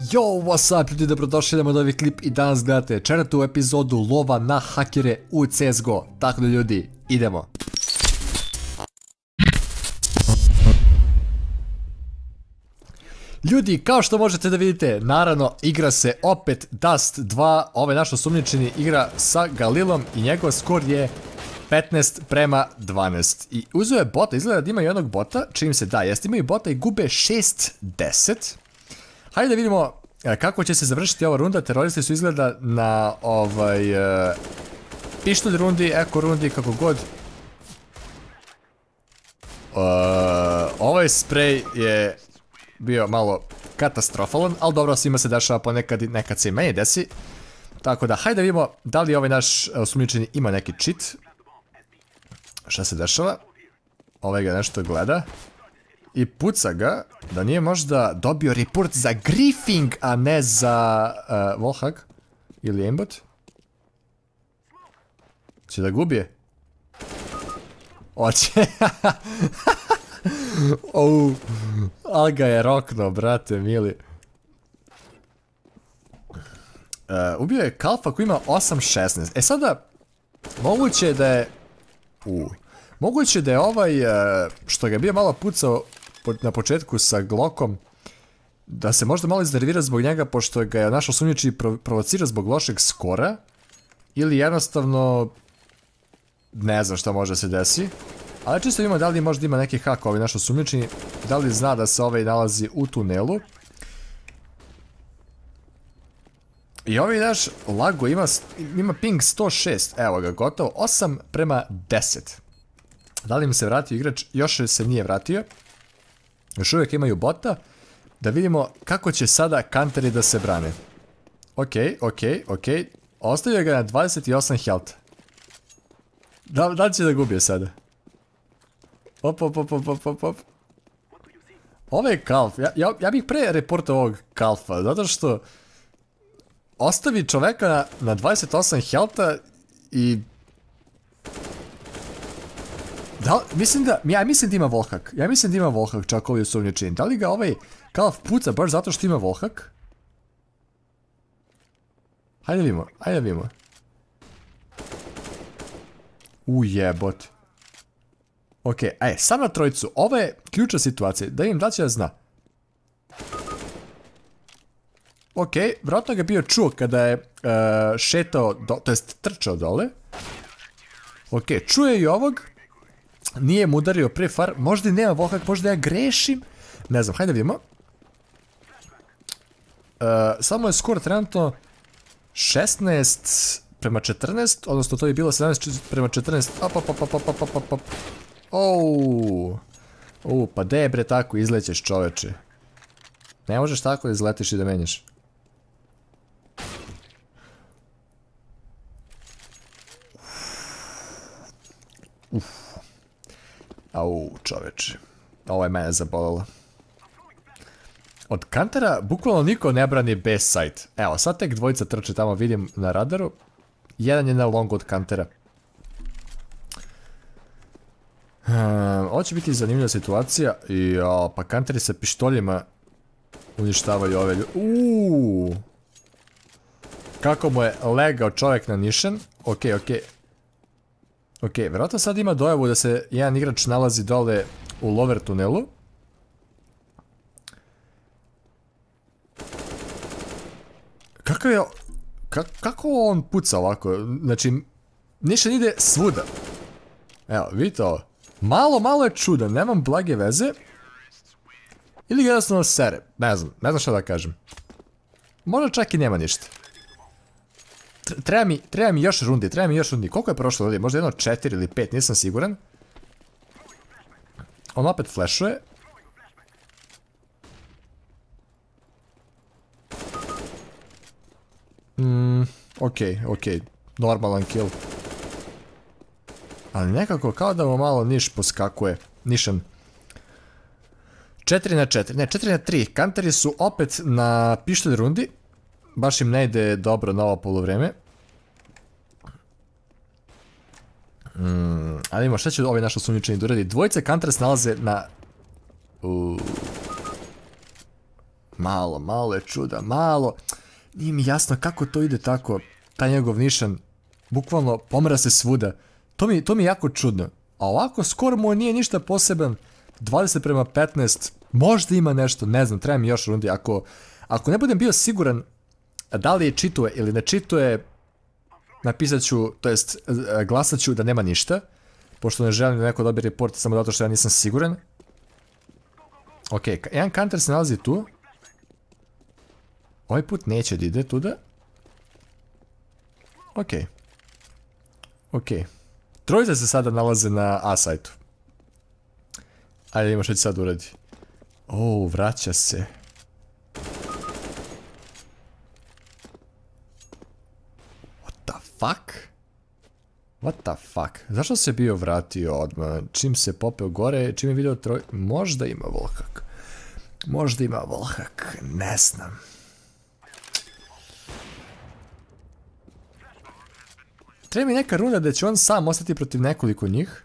Yo, what's up ljudi, dobrodošli do ovih klip i danas gledate četvrtu epizodu lova na hakere u CSGO. Tako ljudi, idemo. Ljudi, kao što možete da vidite, naravno igra se opet Dust 2, ovaj naš osumnjičeni igra sa Galilom i njegov skor je 15 prema 12. I uzeo je bota, izgleda da ima jednog bota, čim se da, jeste imaju bota i gube 6-10. Hajde da vidimo e, kako će se završiti ova runda. Teroristi su izgleda na ovaj... E, pištolj rundi, eko rundi, kako god. E, ovaj spray je bio malo katastrofalan, ali dobro svima se dešava ponekad i nekad se i desi. Tako da, hajde da vidimo da li ovaj naš osumničeni ima neki cheat. Šta se dešava? Ovaj ga nešto gleda. I puca ga da nije možda dobio report za griefing, a ne za Volhag eh, ili aimbot. Će da gubije? Oće. Alga je rokno, brate, mili. Eh, ubio je Kalfa koji ima 8.16. E sada, moguće da je... U. Moguće da je ovaj, eh, što ga je bio malo pucao na početku sa glokom da se možda malo iznervira zbog njega pošto ga je našo sumnjiči provocira zbog lošeg skora ili jednostavno ne znam šta može se desi. Ali čisto vidimo da li možda ima neki hak ovaj naš da li zna da se ovaj nalazi u tunelu. I ovaj naš lago ima, ima ping 106, evo ga gotovo, 8 prema 10. Da li im se vratio igrač? Još se nije vratio. Još uvijek imaju bota. Da vidimo kako će sada kanteri da se brane. Ok, ok, ok. Ostavio ga na 28 health. Da, da će da gubije sada? Op, op, Ovo je kalf. Ja, ja, bih pre reportao ovog kalfa, zato što ostavi čoveka na, na 28 healtha i da, mislim da, ja mislim da ima Volhak. Ja mislim da ima Volhak čak ovdje sumnječin. Da li ga ovaj kao puca baš zato što ima vohak? Hajde vidimo, hajde vidimo. Ujebot. Ok, aj, e, sad na trojicu. Ovo je ključna situacija. Da im da da zna. Ok, vratno ga bio čuo kada je e, šetao, to jest trčao dole. Ok, čuje i ovog, nije mu udario pre far, možda i nema vokak, možda ja grešim. Ne znam, hajde vidimo. E, samo je skor trenutno 16 prema 14, odnosno to je bilo 17 prema 14. Op, op, op, pa de bre tako izlećeš čoveče. Ne možeš tako da izletiš i da menjaš. Au, čoveče. Ovo ovaj je mene zabolilo. Od kantera, bukvalno niko ne brani B site. Evo, sad tek dvojica trče tamo, vidim na radaru. Jedan je na longu od kantera. Hmm, ovo će biti zanimljiva situacija. I, pa kanteri sa pištoljima uništavaju ove u Uuuu. Kako mu je legao čovjek na nišen. Okej, okej. Ok, vjerojatno sad ima dojavu da se jedan igrač nalazi dole u lover tunelu. Kako je... kako on puca ovako? Znači, ništa ide svuda. Evo, vidite Malo, malo je čudo, nemam blage veze. Ili jednostavno sere, ne znam, ne znam šta da kažem. Možda čak i nema ništa treba mi, treba mi još rundi, treba mi još rundi. Koliko je prošlo ovdje? Možda jedno četiri ili pet, nisam siguran. On opet flashuje. Mm, ok, ok. Normalan kill. Ali nekako kao da mu malo niš poskakuje. Nišan. 4 na 4. Ne, 4 na 3. Kanteri su opet na pištolj rundi. Baš im ne ide dobro na ovo polovreme. Mm, ali imamo šta će ovaj naš osumnjičeni doradi. Dvojice kantra nalaze na... U... Malo, malo je čuda, malo. Nije mi jasno kako to ide tako. Taj njegov nišan bukvalno pomera se svuda. To mi, je jako čudno. A ovako skoro mu nije ništa poseban. 20 prema 15, možda ima nešto, ne znam, treba mi još rundi. ako ne budem bio siguran a Da li je čituje ili ne čituje, napisat ću, to jest e, glasat ću da nema ništa, pošto ne želim da neko dobije report samo zato što ja nisam siguran. Ok, jedan counter se nalazi tu. Ovaj put neće da ide tuda. Ok. Ok. Trojza se sada nalaze na A sajtu. Ajde, ima što će sad uradi. O, vraća se. What the fuck? Zašto se bio vratio odmah? Čim se popeo gore, čim je vidio troj... Možda ima volhak. Možda ima volhak, ne znam. Treba mi neka runa da će on sam ostati protiv nekoliko njih.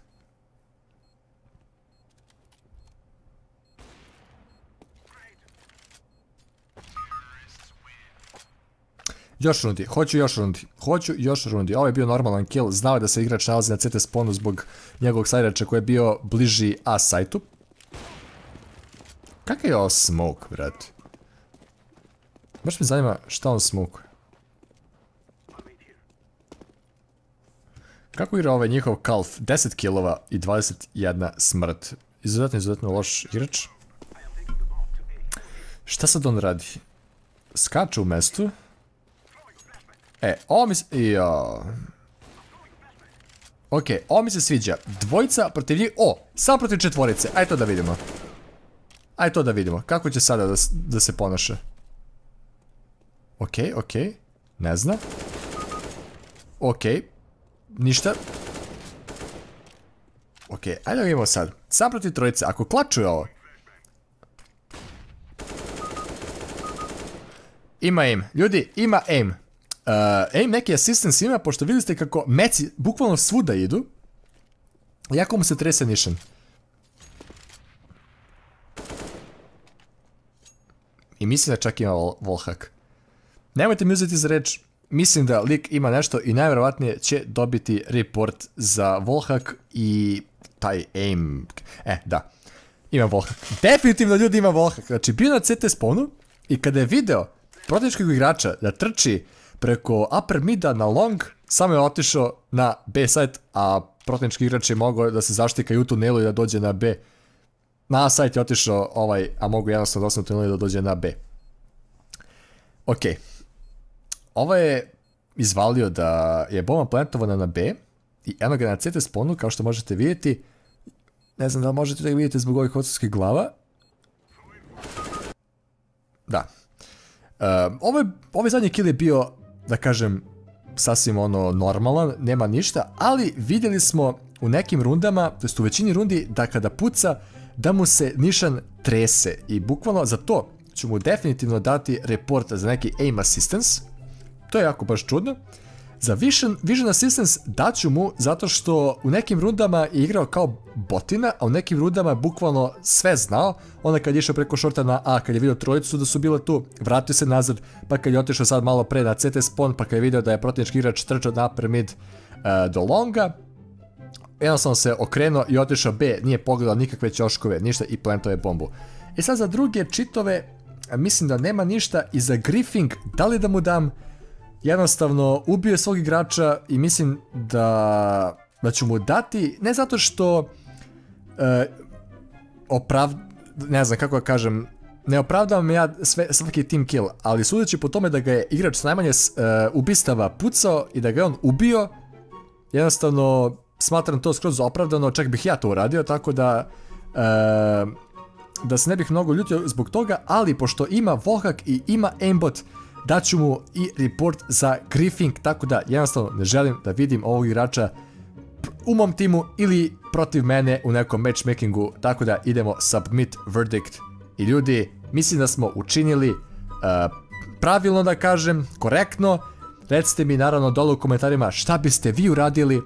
Još rundi, hoću još rundi, hoću još rundi. Ovo ovaj je bio normalan kill, znao je da se igrač nalazi na CT spawnu zbog njegovog sajrača koji je bio bliži A sajtu. Kakav je ovo smoke, brat? Baš me zanima šta on smoke Kako igra ovaj njihov kalf? 10 killova i 21 smrt. Izuzetno, izuzetno loš igrač. Šta sad on radi? Skače u mestu. E, ovo mi se... Jo. Ok, ovo mi se sviđa. Dvojica protiv njih... O, sam protiv četvorice. Aj to da vidimo. Aj to da vidimo. Kako će sada da, se ponaše? Ok, ok. Ne zna. Ok. Ništa. Ok, ajde da vidimo sad. Sam protiv trojice. Ako klačuje ovo... Ima aim. Ljudi, ima aim. Uh, aim neki assistance ima, pošto vidite kako meci bukvalno svuda idu. Jako mu se trese nišan. I mislim da čak ima volhak. Nemojte mi uzeti za reč, mislim da lik ima nešto i najvjerojatnije će dobiti report za volhak i taj aim. E, da. Ima volhak. Definitivno ljudi ima volhak. Znači, bio na CT spawnu i kada je video protičkog igrača da trči preko upper mida na long, samo je otišao na B site, a protivnički igrač je mogao da se zaštika i u tunelu i da dođe na B. Na A site je otišao ovaj, a mogu jednostavno da tunelu da dođe na B. Ok. Ovo je izvalio da je bomba plantovana na B i eno ga na CT sponu, kao što možete vidjeti. Ne znam da li možete da zbog ovih glava. Da. Ehm, ovo, ovaj, ovaj zadnji kill je bio da kažem, sasvim ono normalan, nema ništa, ali vidjeli smo u nekim rundama, to u većini rundi, da kada puca, da mu se nišan trese i bukvalno za to ću mu definitivno dati report za neki aim assistance, to je jako baš čudno. Za Vision, Vision Assistance daću mu zato što u nekim rundama je igrao kao botina, a u nekim rundama je bukvalno sve znao. Onda kad je išao preko šorta na A, kad je vidio trojicu da su bile tu, vratio se nazad, pa kad je otišao sad malo pre na CT spawn, pa kad je vidio da je protivnički igrač trčao na mid e, do longa, jednostavno se okrenuo i otišao B, nije pogledao nikakve ćoškove, ništa i plantao bombu. I e sad za druge čitove, mislim da nema ništa i za Griffing, da li da mu dam jednostavno ubio je svog igrača i mislim da, da ću mu dati, ne zato što e, ne znam kako kažem, ne opravdavam ja sve, svaki team kill, ali sudeći po tome da ga je igrač s najmanje e, ubistava pucao i da ga je on ubio, jednostavno smatram to skroz opravdano, čak bih ja to uradio, tako da... E, da se ne bih mnogo ljutio zbog toga, ali pošto ima vohak i ima aimbot, daću mu i report za griffing tako da jednostavno ne želim da vidim ovog igrača u mom timu ili protiv mene u nekom matchmakingu, tako da idemo submit verdict. I ljudi, mislim da smo učinili uh, pravilno da kažem, korektno, recite mi naravno dole u komentarima šta biste vi uradili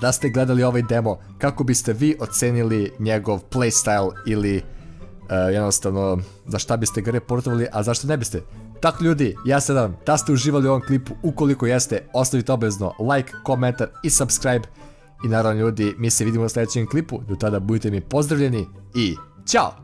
da ste gledali ovaj demo, kako biste vi ocenili njegov playstyle ili uh, jednostavno za šta biste ga reportovali, a zašto ne biste. Tako ljudi, ja se nadam da ste uživali u ovom klipu, ukoliko jeste, ostavite obezno like, komentar i subscribe. I naravno ljudi, mi se vidimo u sljedećem klipu, do tada budite mi pozdravljeni i ćao!